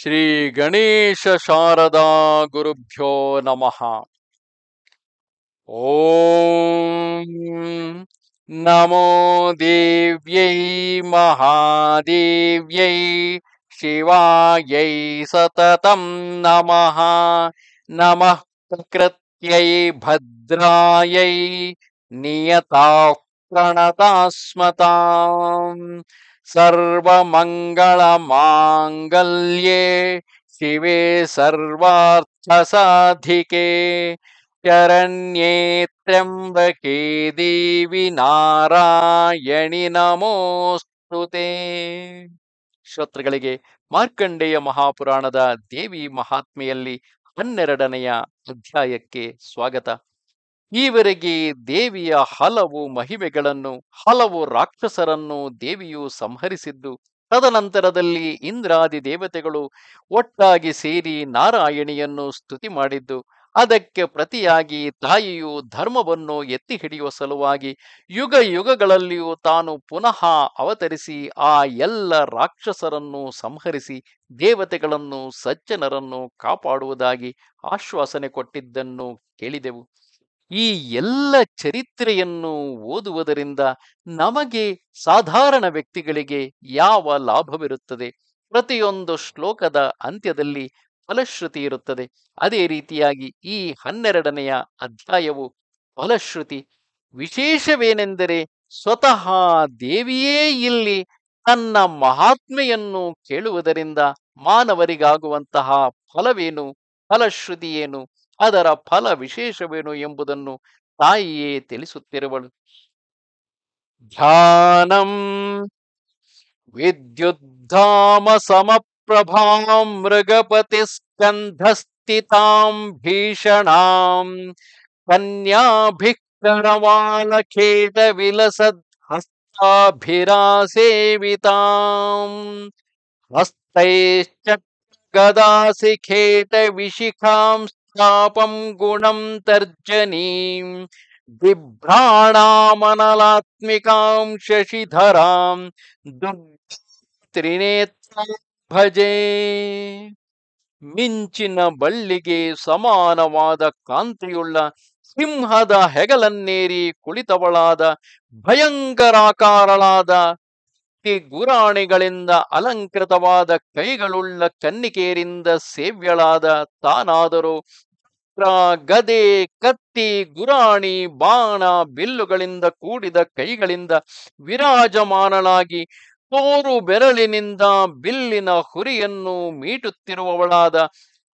श्री गणेश शारदा गुरुभ्यो नमः ॐ नमो देव्यै महादेव्यै शिवाय सततम नम नम प्रकृत्यै भद्रायै नियताः प्रणतास्मताम् सर्वमङ्गलमाङ्गल्ये ಶಿವೇ ಸರ್ವಾರ್ಥಸಾಧಿಕೆ शरण्ये त्र्यम्बके ದೇವಿ ನಾರಾಯಣಿ ನಮೋಸ್ತುತೆ ಶ್ರೋತೃಗಳಿಗೆ ಮಾರ್ಕಂಡೇಯ ಮಹಾಪುರಾಣದ ದೇವಿ ಮಹಾತ್ಮೆಯಲ್ಲಿ ಹನ್ನೆರಡನೆಯ ಅಧ್ಯಾಯಕ್ಕೆ ಸ್ವಾಗತ ಈವರೆಗೆ ದೇವಿಯ ಹಲವು ಮಹಿಮೆಗಳನ್ನು ಹಲವು ರಾಕ್ಷಸರನ್ನು ದೇವಿಯು ಸಂಹರಿಸಿದ್ದು ತದನಂತರದಲ್ಲಿ ಇಂದ್ರಾದಿ ದೇವತೆಗಳು ಒಟ್ಟಾಗಿ ಸೇರಿ ನಾರಾಯಣಿಯನ್ನು ಸ್ತುತಿ ಮಾಡಿದ್ದು ಅದಕ್ಕೆ ಪ್ರತಿಯಾಗಿ ತಾಯಿಯು ಧರ್ಮವನ್ನು ಎತ್ತಿ ಹಿಡಿಯುವ ಸಲುವಾಗಿ ಯುಗ ಯುಗಗಳಲ್ಲಿಯೂ ತಾನು ಪುನಃ ಅವತರಿಸಿ ಆ ಎಲ್ಲ ರಾಕ್ಷಸರನ್ನು ಸಂಹರಿಸಿ ದೇವತೆಗಳನ್ನು ಸಜ್ಜನರನ್ನು ಕಾಪಾಡುವುದಾಗಿ ಆಶ್ವಾಸನೆ ಕೊಟ್ಟಿದ್ದನ್ನು ಕೇಳಿದೆವು ಈ ಎಲ್ಲ ಚರಿತ್ರೆಯನ್ನು ಓದುವುದರಿಂದ ನಮಗೆ ಸಾಧಾರಣ ವ್ಯಕ್ತಿಗಳಿಗೆ ಯಾವ ಲಾಭವಿರುತ್ತದೆ ಪ್ರತಿಯೊಂದು ಶ್ಲೋಕದ ಅಂತ್ಯದಲ್ಲಿ ಫಲಶ್ರುತಿ ಇರುತ್ತದೆ ಅದೇ ರೀತಿಯಾಗಿ ಈ ಹನ್ನೆರಡನೆಯ ಅಧ್ಯಾಯವು ಫಲಶ್ರುತಿ ವಿಶೇಷವೇನೆಂದರೆ ಸ್ವತಃ ದೇವಿಯೇ ಇಲ್ಲಿ ತನ್ನ ಮಹಾತ್ಮೆಯನ್ನು ಕೇಳುವುದರಿಂದ ಮಾನವರಿಗಾಗುವಂತಹ ಫಲವೇನು ಫಲಶ್ರುತಿಯೇನು ಅದರ ಫಲ ವಿಶೇಷವೇನು ಎಂಬುದನ್ನು ತಾಯಿಯೇ ತಿಳಿಸುತ್ತಿರುವಳು ಧ್ಯಾನಂ ವಿದ್ಯುದ್ಧಾಮ ಸಮಪ್ರಭಾಂ ಮೃಗಪತಿ ಸ್ಕಂಧಸ್ಥಿತಾಂ ಭೀಷಣಾಂ ಖೇಟ ವಿಲಸದ್ ಹಸ್ತಾಭಿರಾಸೇವಿತಾಂ ಹಸ್ತೈಶ್ಚ ಗದಾಸಿ ಖೇಟ ವಿಶಿಖಾಂ ತಾಪಂ ಗುಣಂ ತರ್ಜನೀಂ ಬಿಭ್ರಾಣಾಮನಲಾತ್ಮಿಕಾಂ ಶಶಿಧರಾಂ ತ್ರಿನೇತ್ರ ಭಜೆ ಮಿಂಚಿನ ಬಳ್ಳಿಗೆ ಸಮಾನವಾದ ಕಾಂತಿಯುಳ್ಳ ಸಿಂಹದ ಹೆಗಲನ್ನೇರಿ ಕುಳಿತವಳಾದ ಭಯಂಕರಾಕಾರಳಾದ ಗುರಾಣಿಗಳಿಂದ ಅಲಂಕೃತವಾದ ಕೈಗಳುಳ್ಳ ಕನ್ನಿಕೆಯರಿಂದ ಸೇವ್ಯಳಾದ ತಾನಾದರೂ ಗದೆ ಕತ್ತಿ ಗುರಾಣಿ ಬಾಣ ಬಿಲ್ಲುಗಳಿಂದ ಕೂಡಿದ ಕೈಗಳಿಂದ ವಿರಾಜಮಾನಳಾಗಿ ತೋರು ಬೆರಳಿನಿಂದ ಬಿಲ್ಲಿನ ಹುರಿಯನ್ನು ಮೀಟುತ್ತಿರುವವಳಾದ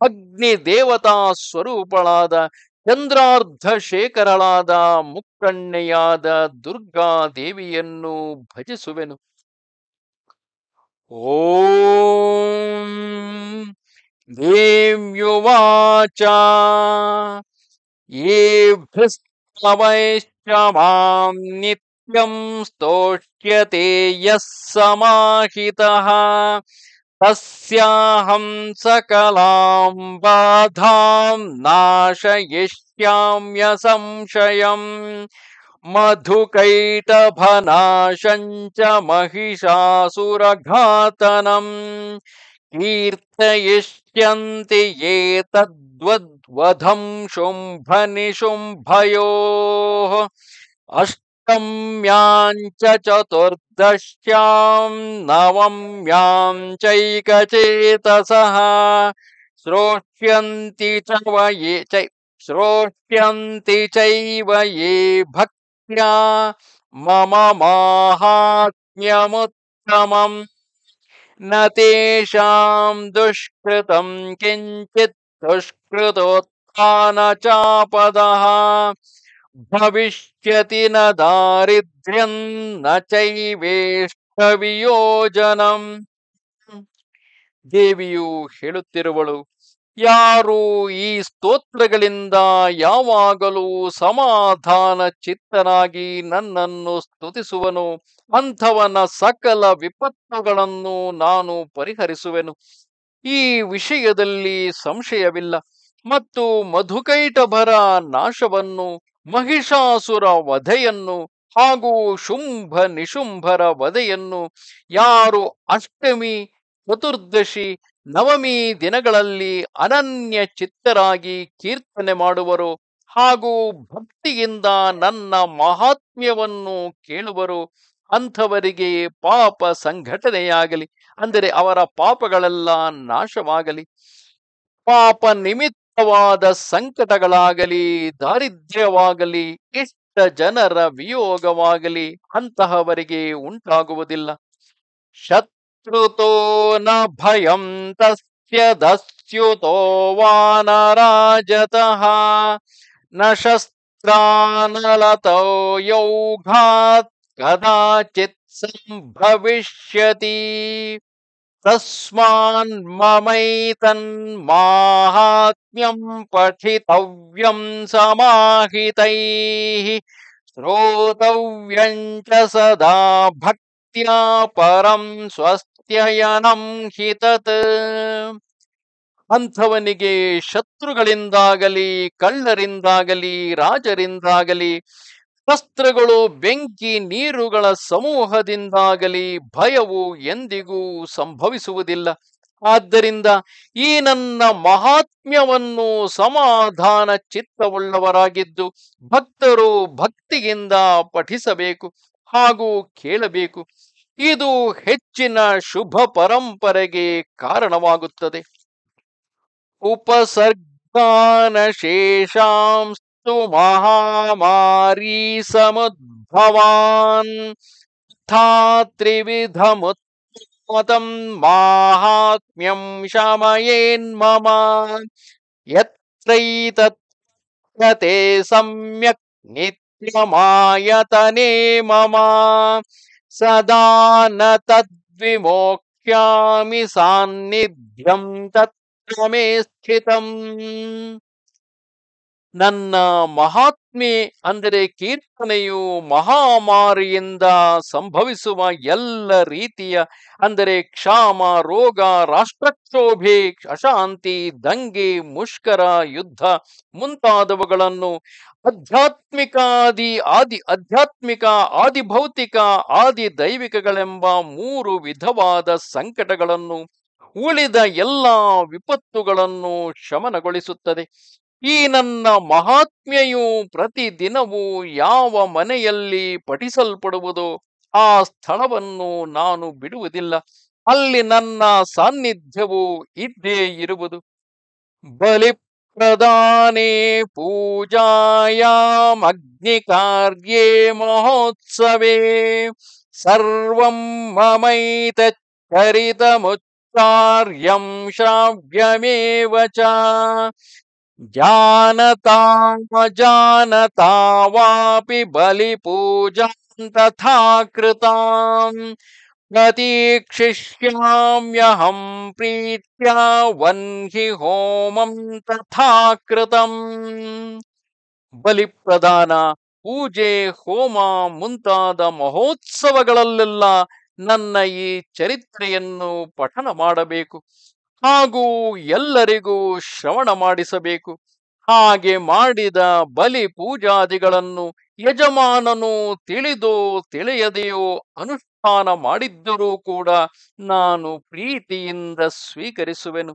ಅಗ್ನಿ ದೇವತಾ ಸ್ವರೂಪಳಾದ ಚಂದ್ರಾರ್ಧ ಶೇಖರಳಾದ ಮುಕ್ಕಣ್ಣೆಯಾದ ದುರ್ಗಾ ದೇವಿಯನ್ನು ಭಜಿಸುವೆನು ॐ देव्युवाच येभ्यस्तवैश्च मां नित्यं स्तोष्यते यः समाहितः तस्याहं सकलां बाधां नाशयिष्याम्यसंशयम् मधुकैटभनाशञ्च महिषासुरघातनम् कीर्तयिष्यन्ति ये तद्वद्वधं शुम्भनिशुम्भयोः अष्टम्याञ्च चतुर्दश्यां नवम्यां चैकचेतसः श्रोष्यन्ति च श्रोष्यन्ति चैव ये भक् ಮಮ ಮಾಹಾತ್ಮ್ಯಮುತ್ತಮ ನೇಷಾಂ ದುಷ್ಕೃತ ಕಿಂಚಿತ್ ದುಷ್ಕೃತೋತ್ಥಾನ ಚಾಪದ ಭವಿಷ್ಯತಿ ನ ದಾರಿದ್ರ್ಯಂ ನ ದೇವಿಯು ಹೇಳುತ್ತಿರುವಳು ಯಾರು ಈ ಸ್ತೋತ್ರಗಳಿಂದ ಯಾವಾಗಲೂ ಸಮಾಧಾನ ಚಿತ್ತನಾಗಿ ನನ್ನನ್ನು ಸ್ತುತಿಸುವನು ಅಂಥವನ ಸಕಲ ವಿಪತ್ತುಗಳನ್ನು ನಾನು ಪರಿಹರಿಸುವೆನು ಈ ವಿಷಯದಲ್ಲಿ ಸಂಶಯವಿಲ್ಲ ಮತ್ತು ಮಧುಕೈಟಭರ ನಾಶವನ್ನು ಮಹಿಷಾಸುರ ವಧೆಯನ್ನು ಹಾಗೂ ಶುಂಭ ನಿಶುಂಭರ ವಧೆಯನ್ನು ಯಾರು ಅಷ್ಟಮಿ ಚತುರ್ದಶಿ ನವಮಿ ದಿನಗಳಲ್ಲಿ ಅನನ್ಯ ಚಿತ್ತರಾಗಿ ಕೀರ್ತನೆ ಮಾಡುವರು ಹಾಗೂ ಭಕ್ತಿಯಿಂದ ನನ್ನ ಮಹಾತ್ಮ್ಯವನ್ನು ಕೇಳುವರು ಅಂಥವರಿಗೆ ಪಾಪ ಸಂಘಟನೆಯಾಗಲಿ ಅಂದರೆ ಅವರ ಪಾಪಗಳೆಲ್ಲ ನಾಶವಾಗಲಿ ಪಾಪ ನಿಮಿತ್ತವಾದ ಸಂಕಟಗಳಾಗಲಿ ದಾರಿದ್ರ್ಯವಾಗಲಿ ಇಷ್ಟ ಜನರ ವಿಯೋಗವಾಗಲಿ ಅಂತಹವರಿಗೆ ಉಂಟಾಗುವುದಿಲ್ಲ ಶತ್ श्रुतो न भयं तस्य दस्युतो वानराजतः न शस्त्रानलतो यौघात् कदाचित् सम्भविष्यति तस्मान्ममैतन्माहात्म्यम् पठितव्यम् समाहितैः श्रोतव्यम् च सदा भक्त्या परम् स्वस् ಪ್ರತ್ಯಯನಂ ಹಿತತ್ ಅಂಥವನಿಗೆ ಶತ್ರುಗಳಿಂದಾಗಲಿ ಕಳ್ಳರಿಂದಾಗಲಿ ರಾಜರಿಂದಾಗಲಿ ಶಸ್ತ್ರಗಳು ಬೆಂಕಿ ನೀರುಗಳ ಸಮೂಹದಿಂದಾಗಲಿ ಭಯವು ಎಂದಿಗೂ ಸಂಭವಿಸುವುದಿಲ್ಲ ಆದ್ದರಿಂದ ಈ ನನ್ನ ಮಹಾತ್ಮ್ಯವನ್ನು ಸಮಾಧಾನ ಚಿತ್ತವುಳ್ಳವರಾಗಿದ್ದು ಭಕ್ತರು ಭಕ್ತಿಯಿಂದ ಪಠಿಸಬೇಕು ಹಾಗೂ ಕೇಳಬೇಕು ಇದು ಹೆಚ್ಚಿನ ಶುಭ ಪರಂಪರೆಗೆ ಕಾರಣವಾಗುತ್ತದೆ ಉಪಸರ್ಗಾನ ಶೇಷಾಂಸ್ತು ಮಹಾಮಾರಿ ಸಮುದ್ಭವಾನ್ ತಥಾ ತ್ರಿವಿಧಮುತ್ಮತಂ ಮಾಹಾತ್ಮ್ಯಂ ಶಮಯೇನ್ಮಮ ಯತ್ರೈತತ್ಯತೆ ಸಮ್ಯಕ್ ನಿತ್ಯಮಾಯತನೇ ಮಮ सदा न तद्विमोक्ष्यामि सान्निध्यम् मे स्थितम् ನನ್ನ ಮಹಾತ್ಮೆ ಅಂದರೆ ಕೀರ್ತನೆಯು ಮಹಾಮಾರಿಯಿಂದ ಸಂಭವಿಸುವ ಎಲ್ಲ ರೀತಿಯ ಅಂದರೆ ಕ್ಷಾಮ ರೋಗ ರಾಷ್ಟ್ರಕ್ಷೋಭೆ ಅಶಾಂತಿ ದಂಗೆ ಮುಷ್ಕರ ಯುದ್ಧ ಮುಂತಾದವುಗಳನ್ನು ಆಧ್ಯಾತ್ಮಿಕಾದಿ ಆದಿ ಆಧ್ಯಾತ್ಮಿಕ ಆದಿಭೌತಿಕ ಆದಿ ದೈವಿಕಗಳೆಂಬ ಮೂರು ವಿಧವಾದ ಸಂಕಟಗಳನ್ನು ಉಳಿದ ಎಲ್ಲ ವಿಪತ್ತುಗಳನ್ನು ಶಮನಗೊಳಿಸುತ್ತದೆ ಈ ನನ್ನ ಮಹಾತ್ಮ್ಯೆಯು ಪ್ರತಿದಿನವೂ ಯಾವ ಮನೆಯಲ್ಲಿ ಪಠಿಸಲ್ಪಡುವುದೋ ಆ ಸ್ಥಳವನ್ನು ನಾನು ಬಿಡುವುದಿಲ್ಲ ಅಲ್ಲಿ ನನ್ನ ಸಾನ್ನಿಧ್ಯವು ಇದ್ದೇ ಇರುವುದು ಬಲಿ ಪ್ರಧಾನೇ ಪೂಜಾಯಾಮಗ್ನಿ ಕಾರ್ಯೇ ಮಹೋತ್ಸವೇ ಸರ್ವಂ ಮಮೈತ ಚರಿತಮುಚ್ಚಾರ್ಯಂ ಶ್ರಾವ್ಯಮೇವ ಜಾನತಾ ಜಾನತಾವಾಪಿ ಬಲಿ ಪೂಜಾ ತೃತ ಪ್ರತೀಕ್ಷಿಷ್ಯಾಮ್ಯಹಂ ಪ್ರೀತ್ಯ ವನ್ಹಿ ಹೋಮಂ ತೃತ ಬಲಿ ಪ್ರದಾನ ಪೂಜೆ ಹೋಮ ಮುಂತಾದ ಮಹೋತ್ಸವಗಳಲ್ಲೆಲ್ಲ ನನ್ನ ಈ ಚರಿತ್ರೆಯನ್ನು ಪಠನ ಮಾಡಬೇಕು ಹಾಗೂ ಎಲ್ಲರಿಗೂ ಶ್ರವಣ ಮಾಡಿಸಬೇಕು ಹಾಗೆ ಮಾಡಿದ ಬಲಿ ಪೂಜಾದಿಗಳನ್ನು ಯಜಮಾನನು ತಿಳಿದೋ ತಿಳಿಯದೆಯೋ ಅನುಷ್ಠಾನ ಮಾಡಿದ್ದರೂ ಕೂಡ ನಾನು ಪ್ರೀತಿಯಿಂದ ಸ್ವೀಕರಿಸುವೆನು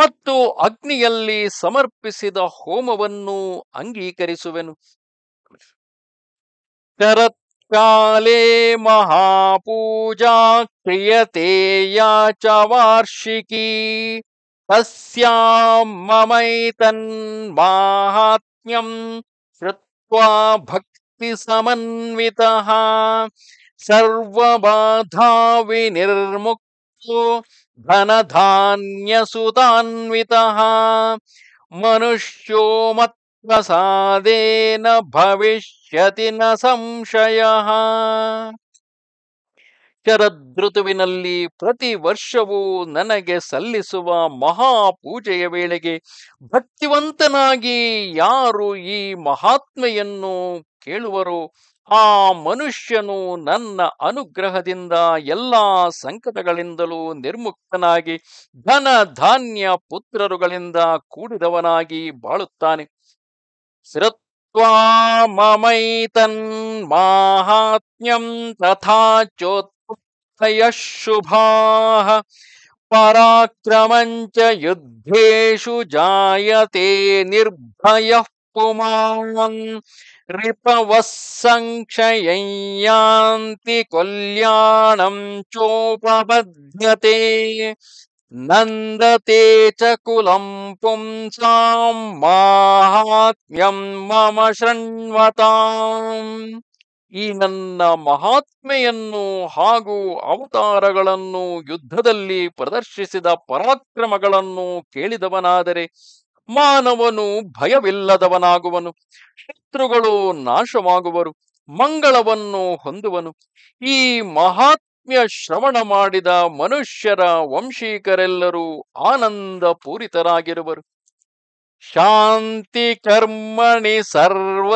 ಮತ್ತು ಅಗ್ನಿಯಲ್ಲಿ ಸಮರ್ಪಿಸಿದ ಹೋಮವನ್ನು ಅಂಗೀಕರಿಸುವೆನು काले महापूजा क्रियते या च वार्षिकी तस्यां श्रुवा भक्ति भक्तिसमन्वितः सर्वबाधा विनिर्मुक्तो धनधान्यसुतान्वितः मनुष्यो मत् ಸಾಧೇನ ಭವಿಷ್ಯತಿ ನ ಸಂಶಯ ಶರದೃತುವಿನಲ್ಲಿ ಪ್ರತಿ ವರ್ಷವೂ ನನಗೆ ಸಲ್ಲಿಸುವ ಮಹಾಪೂಜೆಯ ವೇಳೆಗೆ ಭಕ್ತಿವಂತನಾಗಿ ಯಾರು ಈ ಮಹಾತ್ಮೆಯನ್ನು ಕೇಳುವರು ಆ ಮನುಷ್ಯನು ನನ್ನ ಅನುಗ್ರಹದಿಂದ ಎಲ್ಲ ಸಂಕಟಗಳಿಂದಲೂ ನಿರ್ಮುಕ್ತನಾಗಿ ಧನ ಧಾನ್ಯ ಪುತ್ರರುಗಳಿಂದ ಕೂಡಿದವನಾಗಿ ಬಾಳುತ್ತಾನೆ श्रुत्वा ममैतन्माहात्म्यम् तथा चोत्थयः शुभाः पराक्रमम् च युद्धेषु जायते निर्भयः पुमान् रिपवः सङ्क्षयं यान्ति कल्याणम् ನಂದತೆ ಚಕುಲಂ कुलं पुंसां ಮಮ ಶೃಣ್ವತಾಂ ಈ ನನ್ನ ಮಹಾತ್ಮೆಯನ್ನು ಹಾಗೂ ಅವತಾರಗಳನ್ನು ಯುದ್ಧದಲ್ಲಿ ಪ್ರದರ್ಶಿಸಿದ ಪರಾಕ್ರಮಗಳನ್ನು ಕೇಳಿದವನಾದರೆ ಮಾನವನು ಭಯವಿಲ್ಲದವನಾಗುವನು ಶತ್ರುಗಳು ನಾಶವಾಗುವರು ಮಂಗಳವನ್ನು ಹೊಂದುವನು ಈ ಮಹಾತ್ ಶ್ರವಣ ಮಾಡಿದ ಮನುಷ್ಯರ ವಂಶೀಕರೆಲ್ಲರೂ ಆನಂದ ಪೂರಿತರಾಗಿರುವರು ಶಾಂತಿ ಕರ್ಮಣಿ ಸರ್ವ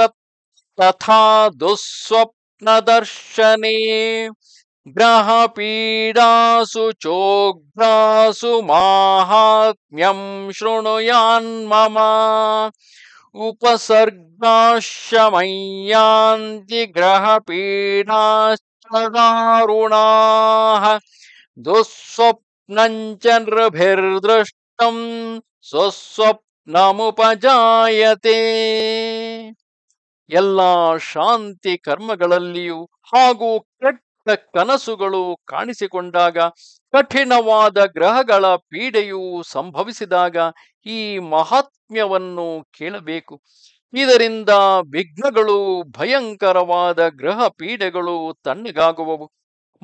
ತಥಾ ದುಸ್ವಪ್ನ ದರ್ಶನೇ ಗ್ರಹ ಪೀಡಾಸು ಚೋಗ್ರಾಸು ಮಾಹಾತ್ಮ್ಯಂ ಶೃಣುಯಾನ್ ಮಮ ಉಪಸರ್ಗಾಶ್ಯಮಯ್ಯಾಂತಿ ಗ್ರಹಪೀಡಾ दारुणाः दुःस्वप्नञ्च ಸ್ವಸ್ವಪ್ನ ಸ್ವಸ್ವಪ್ನಮುಪಜಾಯತೆ ಎಲ್ಲ ಶಾಂತಿ ಕರ್ಮಗಳಲ್ಲಿಯೂ ಹಾಗೂ ಕೆಟ್ಟ ಕನಸುಗಳು ಕಾಣಿಸಿಕೊಂಡಾಗ ಕಠಿಣವಾದ ಗ್ರಹಗಳ ಪೀಡೆಯು ಸಂಭವಿಸಿದಾಗ ಈ ಮಹಾತ್ಮ್ಯವನ್ನು ಕೇಳಬೇಕು ಇದರಿಂದ ವಿಘ್ನಗಳು ಭಯಂಕರವಾದ ಗ್ರಹ ಪೀಡೆಗಳು ತಣ್ಣಗಾಗುವವು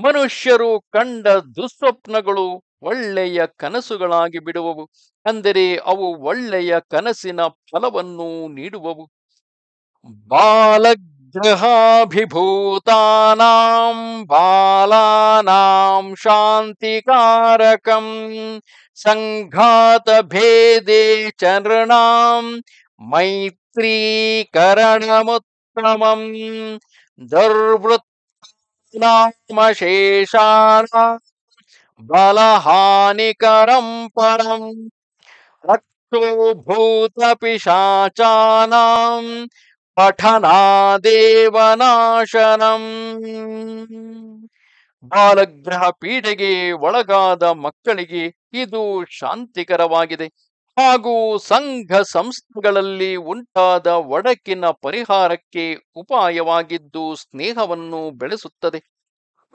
ಮನುಷ್ಯರು ಕಂಡ ದುಸ್ವಪ್ನಗಳು ಒಳ್ಳೆಯ ಕನಸುಗಳಾಗಿ ಬಿಡುವವು ಅಂದರೆ ಅವು ಒಳ್ಳೆಯ ಕನಸಿನ ಫಲವನ್ನು ನೀಡುವವು ಬಾಲಗ್ರಹಾಭಿಭೂತಾನಾಂ ಬಾಲಾನಾಂ ಶಾಂತಿಕಾರಕಂ ಸಂಘಾತ ಭೇದೇ ಚರಣಾಂ ಶ್ರೀಕರಣಮುತ್ತಮಂ ದುರ್ವೃತ್ತನಾಮಶೇಷಾನ ಬಲಹಾನಿಕರಂ ಪರಂ ರಕ್ಷೋಭೂತಪಿಶಾಚಾನಾಂ ಪಠನಾದೇವನಾಶನಂ ಬಾಲಗ್ರಹ ಪೀಡೆಗೆ ಒಳಗಾದ ಮಕ್ಕಳಿಗೆ ಇದು ಶಾಂತಿಕರವಾಗಿದೆ ಹಾಗೂ ಸಂಘ ಸಂಸ್ಥೆಗಳಲ್ಲಿ ಉಂಟಾದ ಒಡಕಿನ ಪರಿಹಾರಕ್ಕೆ ಉಪಾಯವಾಗಿದ್ದು ಸ್ನೇಹವನ್ನು ಬೆಳೆಸುತ್ತದೆ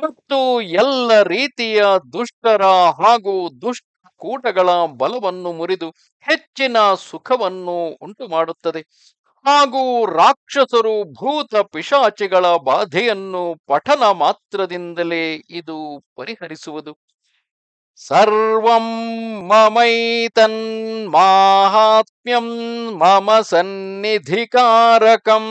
ಮತ್ತು ಎಲ್ಲ ರೀತಿಯ ದುಷ್ಟರ ಹಾಗೂ ದುಷ್ಟ ಕೂಟಗಳ ಬಲವನ್ನು ಮುರಿದು ಹೆಚ್ಚಿನ ಸುಖವನ್ನು ಉಂಟು ಮಾಡುತ್ತದೆ ಹಾಗೂ ರಾಕ್ಷಸರು ಭೂತ ಪಿಶಾಚಿಗಳ ಬಾಧೆಯನ್ನು ಪಠನ ಮಾತ್ರದಿಂದಲೇ ಇದು ಪರಿಹರಿಸುವುದು सर्वं ममैतन्माहात्म्यं मम सन्निधिकारकम्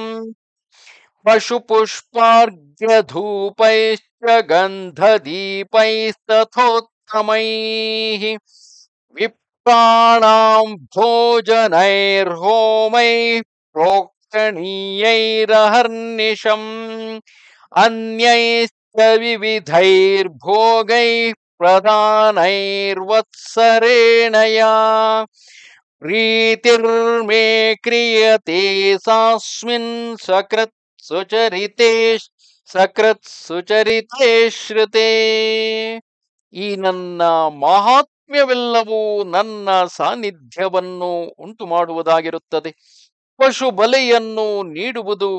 पशुपुष्पार्घ्यधूपैश्च गन्धदीपैस्तथोत्तमैः विप्राणां भोजनैर्होमैः प्रोक्षणीयैरहर्निशम् अन्यैश्च विविधैर्भोगैः ಪ್ರಧಾನೈರ್ವತ್ಸರೆಣಯಾ ಪ್ರೀತಿರ್ಮೇ ಕ್ರಿಯತೆ ಸಾಸ್ಮಿನ್ ಸಕೃತ್ ಸುಚರಿತೇ ಸಕೃತ್ ಸುಚರಿತೇ ಶ್ರುತೆ ಈ ನನ್ನ ಮಹಾತ್ಮ್ಯವೆಲ್ಲವೂ ನನ್ನ ಸಾನ್ನಿಧ್ಯವನ್ನು ಉಂಟು ಮಾಡುವುದಾಗಿರುತ್ತದೆ ಪಶು ಬಲೆಯನ್ನು ನೀಡುವುದು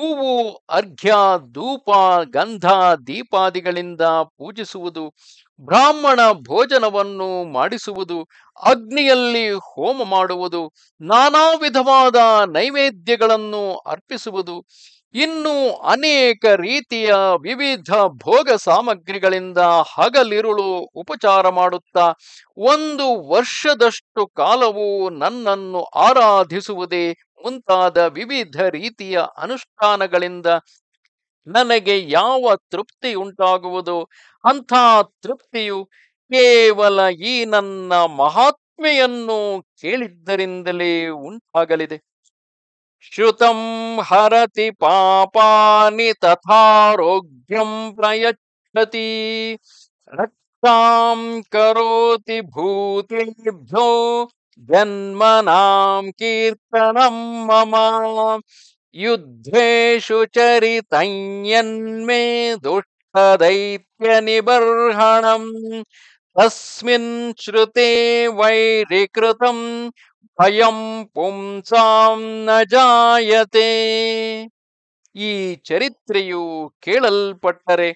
ಹೂವು ಅರ್ಘ್ಯ ಧೂಪ ಗಂಧ ದೀಪಾದಿಗಳಿಂದ ಪೂಜಿಸುವುದು ಬ್ರಾಹ್ಮಣ ಭೋಜನವನ್ನು ಮಾಡಿಸುವುದು ಅಗ್ನಿಯಲ್ಲಿ ಹೋಮ ಮಾಡುವುದು ನಾನಾ ವಿಧವಾದ ನೈವೇದ್ಯಗಳನ್ನು ಅರ್ಪಿಸುವುದು ಇನ್ನು ಅನೇಕ ರೀತಿಯ ವಿವಿಧ ಭೋಗ ಸಾಮಗ್ರಿಗಳಿಂದ ಹಗಲಿರುಳು ಉಪಚಾರ ಮಾಡುತ್ತಾ ಒಂದು ವರ್ಷದಷ್ಟು ಕಾಲವು ನನ್ನನ್ನು ಆರಾಧಿಸುವುದೇ ಮುಂತಾದ ವಿವಿಧ ರೀತಿಯ ಅನುಷ್ಠಾನಗಳಿಂದ ನನಗೆ ಯಾವ ತೃಪ್ತಿ ಉಂಟಾಗುವುದು ಅಂಥ ತೃಪ್ತಿಯು ಕೇವಲ ಈ ನನ್ನ ಮಹಾತ್ಮೆಯನ್ನು ಕೇಳಿದ್ದರಿಂದಲೇ ಉಂಟಾಗಲಿದೆ श्रुतं हरति पापानि तथारोग्यम प्रयच्छति रक्षां करोति भूतेभ्यो जन्म कीर्तनं मम युद्धेषु चरितञ्यन्मे दुष्टदैत्यनिबर्हणम् तस्मिन् श्रुते वैरिकृतम् ಭಯಂ ಪುಂಸಾಂ ನ ಜಾಯತೆ ಈ ಚರಿತ್ರೆಯು ಕೇಳಲ್ಪಟ್ಟರೆ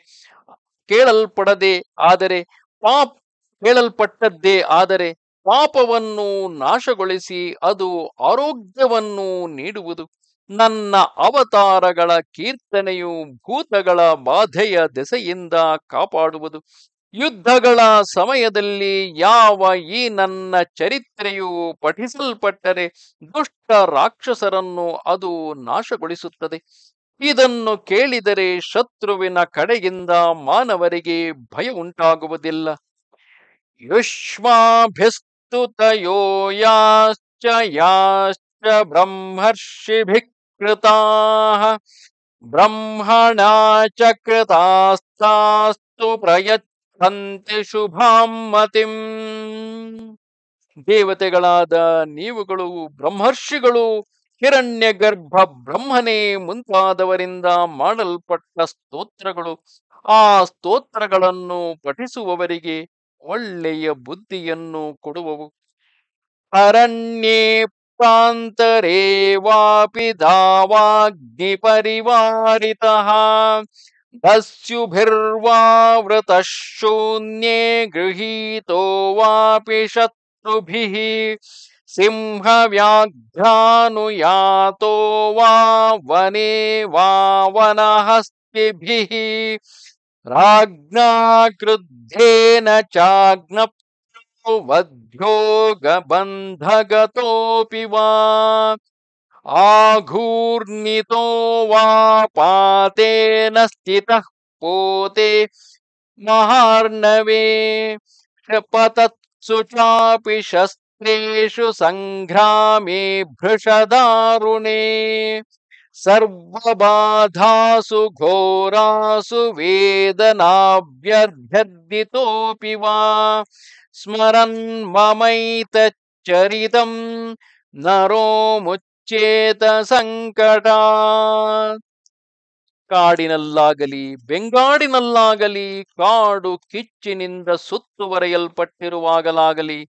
ಕೇಳಲ್ಪಡದೆ ಆದರೆ ಪಾಪ್ ಕೇಳಲ್ಪಟ್ಟದ್ದೇ ಆದರೆ ಪಾಪವನ್ನು ನಾಶಗೊಳಿಸಿ ಅದು ಆರೋಗ್ಯವನ್ನು ನೀಡುವುದು ನನ್ನ ಅವತಾರಗಳ ಕೀರ್ತನೆಯು ಭೂತಗಳ ಬಾಧೆಯ ದೆಸೆಯಿಂದ ಕಾಪಾಡುವುದು ಯುದ್ಧಗಳ ಸಮಯದಲ್ಲಿ ಯಾವ ಈ ನನ್ನ ಚರಿತ್ರೆಯು ಪಠಿಸಲ್ಪಟ್ಟರೆ ದುಷ್ಟ ರಾಕ್ಷಸರನ್ನು ಅದು ನಾಶಗೊಳಿಸುತ್ತದೆ ಇದನ್ನು ಕೇಳಿದರೆ ಶತ್ರುವಿನ ಕಡೆಯಿಂದ ಮಾನವರಿಗೆ ಭಯ ಉಂಟಾಗುವುದಿಲ್ಲ ಯುಷ್ಮಾಭಿಸ್ತುತಯೋ ಯಾಶ್ಚ ಯಾಶ್ಚ ಸಂತೆ ಶುಭಾಂ ಮತಿಂ ದೇವತೆಗಳಾದ ನೀವುಗಳು ಬ್ರಹ್ಮರ್ಷಿಗಳು ಹಿರಣ್ಯ ಗರ್ಭ ಬ್ರಹ್ಮನೇ ಮುಂತಾದವರಿಂದ ಮಾಡಲ್ಪಟ್ಟ ಸ್ತೋತ್ರಗಳು ಆ ಸ್ತೋತ್ರಗಳನ್ನು ಪಠಿಸುವವರಿಗೆ ಒಳ್ಳೆಯ ಬುದ್ಧಿಯನ್ನು ಕೊಡುವವು ಅರಣ್ಯೇ ಪ್ರಾಂತರೇ ವಾಪಿ ಧಾವಾಗ್ನಿ ಪರಿವಾರಿತಃ दस्युभिर्वावृतः शून्य गृहीतो वापि शत्रुभिः सिंहव्याघ्रानुयातो वा वने वा वनहस्तिभिः राज्ञा क्रुद्धेन चाग्नप्तो वध्यो आघूर्णितो वा पातेन स्थितः पोते महार्णवे शपतत्सु चापि शस्त्रेषु सङ्घ्रामे सर्वबाधासु घोरासु वेदनाभ्यभ्यर्दितोऽपि वा स्मरन् ममैतच्चरितम् नरो ಚೇತ ಸಂಕಟ ಕಾಡಿನಲ್ಲಾಗಲಿ ಬೆಂಗಾಡಿನಲ್ಲಾಗಲಿ ಕಾಡು ಕಿಚ್ಚಿನಿಂದ ಸುತ್ತುವರೆಯಲ್ಪಟ್ಟಿರುವಾಗಲಾಗಲಿ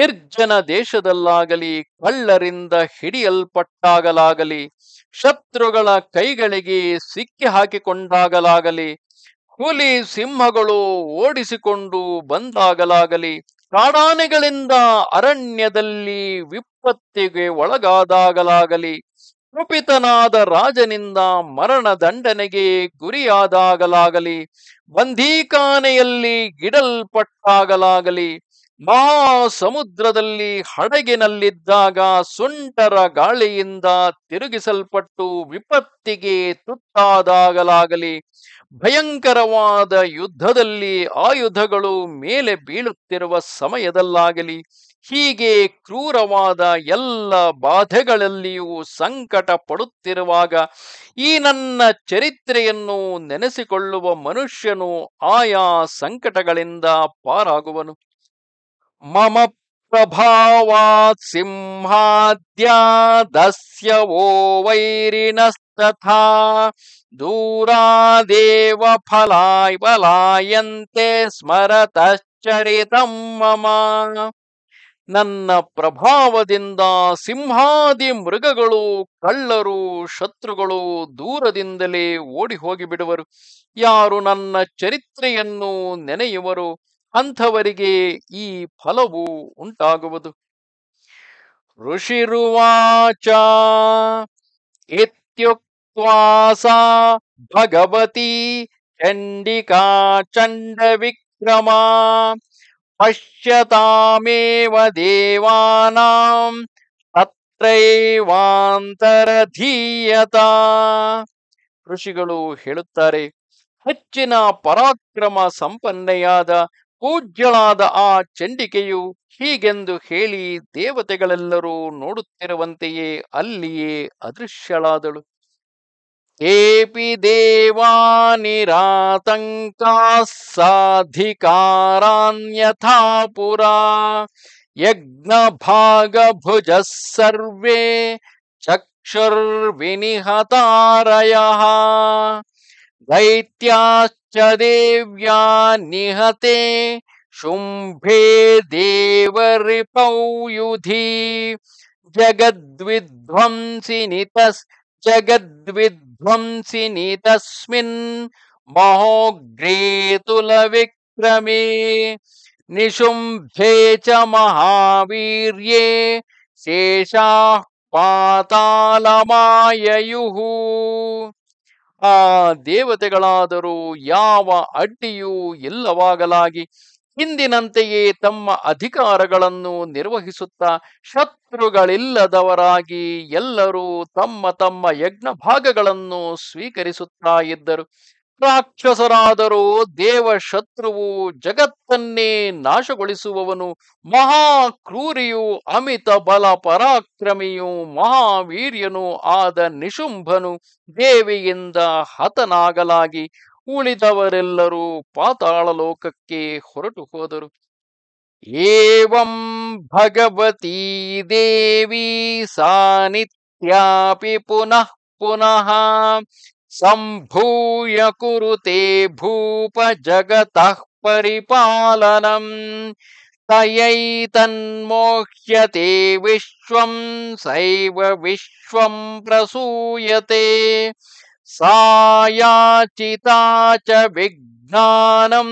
ನಿರ್ಜನ ದೇಶದಲ್ಲಾಗಲಿ ಕಳ್ಳರಿಂದ ಹಿಡಿಯಲ್ಪಟ್ಟಾಗಲಾಗಲಿ ಶತ್ರುಗಳ ಕೈಗಳಿಗೆ ಸಿಕ್ಕಿ ಹಾಕಿಕೊಂಡಾಗಲಾಗಲಿ ಹುಲಿ ಸಿಂಹಗಳು ಓಡಿಸಿಕೊಂಡು ಬಂದಾಗಲಾಗಲಿ ಕಾಡಾನೆಗಳಿಂದ ಅರಣ್ಯದಲ್ಲಿ ವಿಪತ್ತಿಗೆ ಒಳಗಾದಾಗಲಾಗಲಿ ಕೃಪಿತನಾದ ರಾಜನಿಂದ ಮರಣ ದಂಡನೆಗೆ ಗುರಿಯಾದಾಗಲಾಗಲಿ ಬಂಧೀಕಾನೆಯಲ್ಲಿ ಗಿಡಲ್ಪಟ್ಟಾಗಲಾಗಲಿ ಮಾ ಸಮುದ್ರದಲ್ಲಿ ಹಡಗಿನಲ್ಲಿದ್ದಾಗ ಸುಂಟರ ಗಾಳಿಯಿಂದ ತಿರುಗಿಸಲ್ಪಟ್ಟು ವಿಪತ್ತಿಗೆ ತುತ್ತಾದಾಗಲಾಗಲಿ ಭಯಂಕರವಾದ ಯುದ್ಧದಲ್ಲಿ ಆಯುಧಗಳು ಮೇಲೆ ಬೀಳುತ್ತಿರುವ ಸಮಯದಲ್ಲಾಗಲಿ ಹೀಗೆ ಕ್ರೂರವಾದ ಎಲ್ಲ ಬಾಧೆಗಳಲ್ಲಿಯೂ ಸಂಕಟ ಪಡುತ್ತಿರುವಾಗ ಈ ನನ್ನ ಚರಿತ್ರೆಯನ್ನು ನೆನೆಸಿಕೊಳ್ಳುವ ಮನುಷ್ಯನು ಆಯಾ ಸಂಕಟಗಳಿಂದ ಪಾರಾಗುವನು ಮಮ ಪ್ರಭಾವಾತ್ सिंहाद्यादस्य वो वैरिणस्तथा दूरादेव फलाय बलायन्ते ಸ್ಮರತಶ್ಚರಿತ ಮಮ ನನ್ನ ಪ್ರಭಾವದಿಂದ ಸಿಂಹಾದಿ ಮೃಗಗಳು ಕಳ್ಳರು ಶತ್ರುಗಳು ದೂರದಿಂದಲೇ ಓಡಿ ಹೋಗಿಬಿಡುವರು ಯಾರು ನನ್ನ ಚರಿತ್ರೆಯನ್ನು ನೆನೆಯುವರು ಅಂಥವರಿಗೆ ಈ ಫಲವು ಉಂಟಾಗುವುದು ಋಷಿರುವಾಚ ಎತ್ಯುಕ್ವಾಸ ಭಗವತಿ ಚಂಡಿಕಾ ಚಂಡ ವಿಕ್ರಮ ಪಶ್ಯತಾಮೇವ ದೇವಾನಾಂ ತತ್ರೈವಾಂತರಧೀಯತ ಋಷಿಗಳು ಹೇಳುತ್ತಾರೆ ಹೆಚ್ಚಿನ ಪರಾಕ್ರಮ ಸಂಪನ್ನೆಯಾದ ಪೂಜ್ಯಳಾದ ಆ ಚಂಡಿಕೆಯು ಹೀಗೆಂದು ಹೇಳಿ ದೇವತೆಗಳೆಲ್ಲರೂ ನೋಡುತ್ತಿರುವಂತೆಯೇ ಅಲ್ಲಿಯೇ ಅದೃಶ್ಯಳಾದಳು ಏಪಿ ನಿರಾತಂಕ ಸಾಧಿಕಾರಾನ್ಯಥಾ ಪುರ ಯಜ್ಞ ಭುಜ ಸರ್ವೇ ಚಕ್ಷುರ್ವಿನಿಹತಾರಯ च देव्या निहते शुम्भे देवरिपौ युधि जगद्विध्वंसिनितस् जगद्विध्वंसिनितस्मिन् महोग्रेतुलविक्रमे निशुम्भे च महावीर्ये शेषा पातालमाययुः ಆ ದೇವತೆಗಳಾದರೂ ಯಾವ ಅಡ್ಡಿಯೂ ಇಲ್ಲವಾಗಲಾಗಿ ಹಿಂದಿನಂತೆಯೇ ತಮ್ಮ ಅಧಿಕಾರಗಳನ್ನು ನಿರ್ವಹಿಸುತ್ತಾ ಶತ್ರುಗಳಿಲ್ಲದವರಾಗಿ ಎಲ್ಲರೂ ತಮ್ಮ ತಮ್ಮ ಯಜ್ಞ ಭಾಗಗಳನ್ನು ಸ್ವೀಕರಿಸುತ್ತಾ ಇದ್ದರು ರಾಕ್ಷಸರಾದರೂ ದೇವ ಶತ್ರುವು ಜಗತ್ತನ್ನೇ ನಾಶಗೊಳಿಸುವವನು ಮಹಾಕ್ರೂರಿಯು ಅಮಿತ ಬಲ ಪರಾಕ್ರಮಿಯು ಮಹಾವೀರ್ಯನು ಆದ ನಿಶುಂಭನು ದೇವಿಯಿಂದ ಹತನಾಗಲಾಗಿ ಉಳಿದವರೆಲ್ಲರೂ ಪಾತಾಳ ಲೋಕಕ್ಕೆ ಹೊರಟು ಹೋದರು ಏವಂ ಭಗವತಿ ದೇವಿ ಸಾನಿತ್ಯಾಪಿ ಪುನಃ ಪುನಃ सम्भूय भूपजगतः भूप जगतः परिपालनम् विश्वं सैव विश्वं प्रसूयते सायाचिताच च विज्ञानं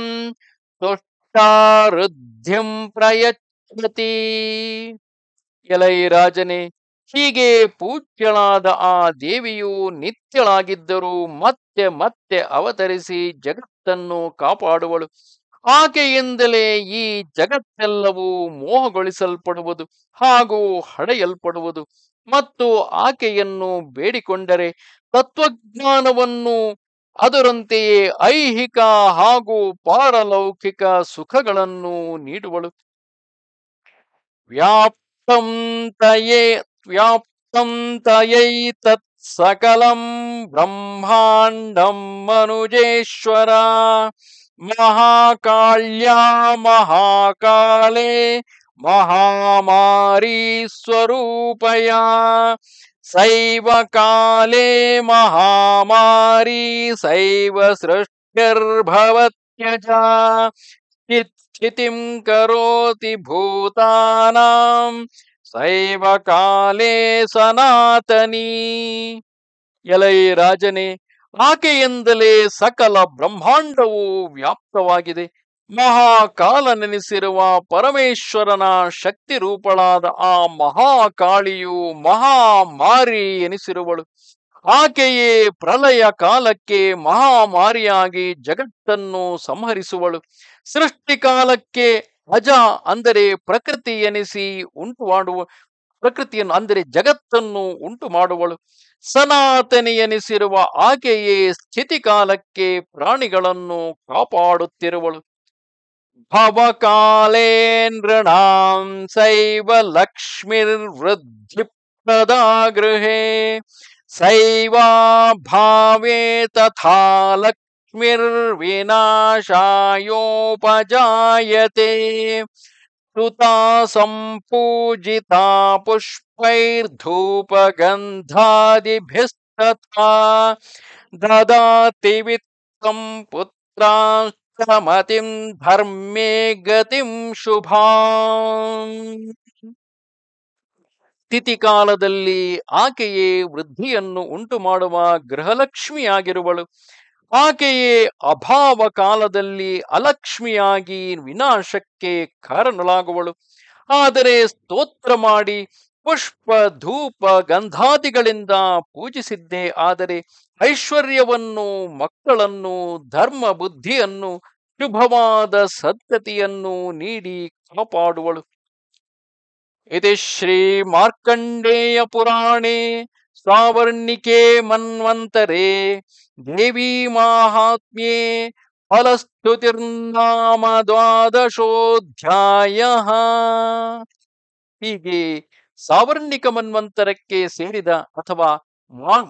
तुष्टारुद्धिं प्रयच्छति ಎಲೈ ಹೀಗೆ ಪೂಜ್ಯಳಾದ ಆ ದೇವಿಯು ನಿತ್ಯಳಾಗಿದ್ದರೂ ಮತ್ತೆ ಮತ್ತೆ ಅವತರಿಸಿ ಜಗತ್ತನ್ನು ಕಾಪಾಡುವಳು ಆಕೆಯಿಂದಲೇ ಈ ಜಗತ್ತೆಲ್ಲವೂ ಮೋಹಗೊಳಿಸಲ್ಪಡುವುದು ಹಾಗೂ ಹಡೆಯಲ್ಪಡುವುದು ಮತ್ತು ಆಕೆಯನ್ನು ಬೇಡಿಕೊಂಡರೆ ತತ್ವಜ್ಞಾನವನ್ನು ಅದರಂತೆಯೇ ಐಹಿಕ ಹಾಗೂ ಪಾರಲೌಕಿಕ ಸುಖಗಳನ್ನು ನೀಡುವಳು ವ್ಯಾಪ್ತಂತಯೇ व्याप्तं तयैतत् सकलं ब्रह्माण्डं मनुजेश्वरा महाकाल्या महाकाले महामारी स्वरूपया सैव काले महामारी सैव सृष्टिर्भवत्यजा चित्स्थितिं करोति भूतानां ಸೈವ ಕಾಲೇ ಸನಾತನೀ ಎಲೈ ರಾಜನೇ ಆಕೆಯಿಂದಲೇ ಸಕಲ ಬ್ರಹ್ಮಾಂಡವು ವ್ಯಾಪ್ತವಾಗಿದೆ ಮಹಾಕಾಲ ನೆನೆಸಿರುವ ಪರಮೇಶ್ವರನ ಶಕ್ತಿ ರೂಪಳಾದ ಆ ಮಹಾಕಾಳಿಯು ಮಹಾಮಾರಿ ಎನಿಸಿರುವಳು ಆಕೆಯೇ ಪ್ರಲಯ ಕಾಲಕ್ಕೆ ಮಹಾಮಾರಿಯಾಗಿ ಜಗತ್ತನ್ನು ಸಂಹರಿಸುವಳು ಸೃಷ್ಟಿಕಾಲಕ್ಕೆ ಅಜ ಅಂದರೆ ಪ್ರಕೃತಿ ಎನಿಸಿ ಉಂಟು ಮಾಡುವ ಪ್ರಕೃತಿಯನ್ನು ಅಂದರೆ ಜಗತ್ತನ್ನು ಉಂಟು ಮಾಡುವಳು ಸನಾತನಿ ಎನಿಸಿರುವ ಆಕೆಯೇ ಸ್ಥಿತಿ ಕಾಲಕ್ಕೆ ಪ್ರಾಣಿಗಳನ್ನು ಕಾಪಾಡುತ್ತಿರುವಳು ಭವಕಾಲೇಂದ್ರಣಾಂ ಶೈವ ಸೈವ ಲಕ್ಷ್ಮಿರ್ವೃದ್ಧಿ ಪ್ರದಾ ಗೃಹೇ ಸೈವಾ ಭಾವೇ ತಥಾ ಲಕ್ಷ್ಮಿರ್ವಿನಾಶಾಯೋಪಜಾಯತೆ ಸುತಾ ಸಂಪೂಜಿತ ಪುಷ್ಪೈರ್ಧೂಪಗಂಧಾದಿಭಿಸ್ತಥಾ ದದಾತಿ ವಿತ್ತಂ ಪುತ್ರಾಶ್ಚ ಮತಿಂ ಧರ್ಮೇ ಗತಿಂ ಶುಭಾ ತಿಥಿ ಕಾಲದಲ್ಲಿ ಆಕೆಯೇ ವೃದ್ಧಿಯನ್ನು ಉಂಟು ಮಾಡುವ ಗೃಹಲಕ್ಷ್ಮಿಯಾಗಿರುವಳು ಹಾಗೆಯೇ ಅಭಾವ ಕಾಲದಲ್ಲಿ ಅಲಕ್ಷ್ಮಿಯಾಗಿ ವಿನಾಶಕ್ಕೆ ಕಾರಣಳಾಗುವಳು ಆದರೆ ಸ್ತೋತ್ರ ಮಾಡಿ ಪುಷ್ಪ ಧೂಪ ಗಂಧಾದಿಗಳಿಂದ ಪೂಜಿಸಿದ್ದೆ ಆದರೆ ಐಶ್ವರ್ಯವನ್ನು ಮಕ್ಕಳನ್ನು ಧರ್ಮ ಬುದ್ಧಿಯನ್ನು ಶುಭವಾದ ಸದ್ಗತಿಯನ್ನು ನೀಡಿ ಕಾಪಾಡುವಳು ಮಾರ್ಕಂಡೇಯ ಪುರಾಣೇ ಸಾವರ್ಣಿಕೆ ಮನ್ವಂತರೆ ದೇವಿ ಮಾಹಾತ್ಮ್ಯೆ ಫಲಸ್ತುತಿರ್ನಾಮ ದ್ವಾದಶೋಧ್ಯಾಯ ಹೀಗೆ ಸಾವರ್ಣಿಕ ಮನ್ವಂತರಕ್ಕೆ ಸೇರಿದ ಅಥವಾ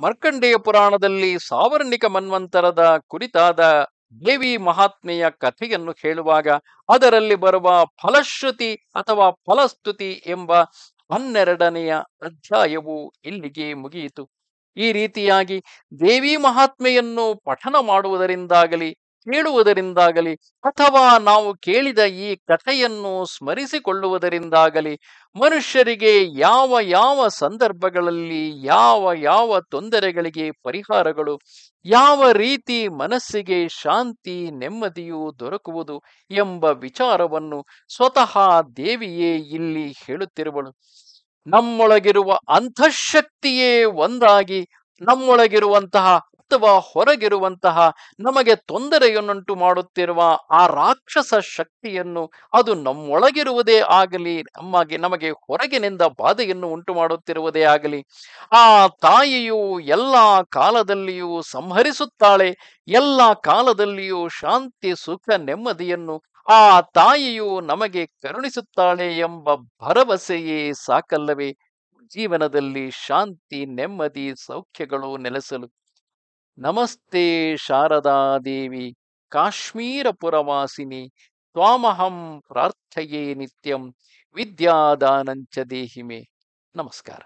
ಮರ್ಕಂಡೇಯ ಪುರಾಣದಲ್ಲಿ ಸಾವರ್ಣಿಕ ಮನ್ವಂತರದ ಕುರಿತಾದ ದೇವಿ ಮಹಾತ್ಮೆಯ ಕಥೆಯನ್ನು ಹೇಳುವಾಗ ಅದರಲ್ಲಿ ಬರುವ ಫಲಶ್ರುತಿ ಅಥವಾ ಫಲಸ್ತುತಿ ಎಂಬ ಹನ್ನೆರಡನೆಯ ಅಧ್ಯಾಯವು ಇಲ್ಲಿಗೆ ಮುಗಿಯಿತು ಈ ರೀತಿಯಾಗಿ ದೇವಿ ಮಹಾತ್ಮೆಯನ್ನು ಪಠನ ಮಾಡುವುದರಿಂದಾಗಲಿ ಕೇಳುವುದರಿಂದಾಗಲಿ ಅಥವಾ ನಾವು ಕೇಳಿದ ಈ ಕಥೆಯನ್ನು ಸ್ಮರಿಸಿಕೊಳ್ಳುವುದರಿಂದಾಗಲಿ ಮನುಷ್ಯರಿಗೆ ಯಾವ ಯಾವ ಸಂದರ್ಭಗಳಲ್ಲಿ ಯಾವ ಯಾವ ತೊಂದರೆಗಳಿಗೆ ಪರಿಹಾರಗಳು ಯಾವ ರೀತಿ ಮನಸ್ಸಿಗೆ ಶಾಂತಿ ನೆಮ್ಮದಿಯು ದೊರಕುವುದು ಎಂಬ ವಿಚಾರವನ್ನು ಸ್ವತಃ ದೇವಿಯೇ ಇಲ್ಲಿ ಹೇಳುತ್ತಿರುವಳು ನಮ್ಮೊಳಗಿರುವ ಅಂತಃಶಕ್ತಿಯೇ ಒಂದಾಗಿ ನಮ್ಮೊಳಗಿರುವಂತಹ ಅಥವಾ ಹೊರಗಿರುವಂತಹ ನಮಗೆ ತೊಂದರೆಯನ್ನುಂಟು ಮಾಡುತ್ತಿರುವ ಆ ರಾಕ್ಷಸ ಶಕ್ತಿಯನ್ನು ಅದು ನಮ್ಮೊಳಗಿರುವುದೇ ಆಗಲಿ ನಮಗೆ ನಮಗೆ ಹೊರಗಿನಿಂದ ಬಾಧೆಯನ್ನು ಉಂಟು ಮಾಡುತ್ತಿರುವುದೇ ಆಗಲಿ ಆ ತಾಯಿಯು ಎಲ್ಲ ಕಾಲದಲ್ಲಿಯೂ ಸಂಹರಿಸುತ್ತಾಳೆ ಎಲ್ಲ ಕಾಲದಲ್ಲಿಯೂ ಶಾಂತಿ ಸುಖ ನೆಮ್ಮದಿಯನ್ನು ಆ ತಾಯಿಯು ನಮಗೆ ಕರುಣಿಸುತ್ತಾಳೆ ಎಂಬ ಭರವಸೆಯೇ ಸಾಕಲ್ಲವೇ ಜೀವನದಲ್ಲಿ ಶಾಂತಿ ನೆಮ್ಮದಿ ಸೌಖ್ಯಗಳು ನೆಲೆಸಲು ನಮಸ್ತೆ ಶಾರದಾದೇವಿ ಕಾಶ್ಮೀರಪುರವಾಸಿನಿ ತ್ವಾಮಹಂ ಪ್ರಾರ್ಥಯೇ ನಿತ್ಯಂ ವಿದ್ಯಾದಾನಂಚ ದೇಹಿಮೆ ನಮಸ್ಕಾರ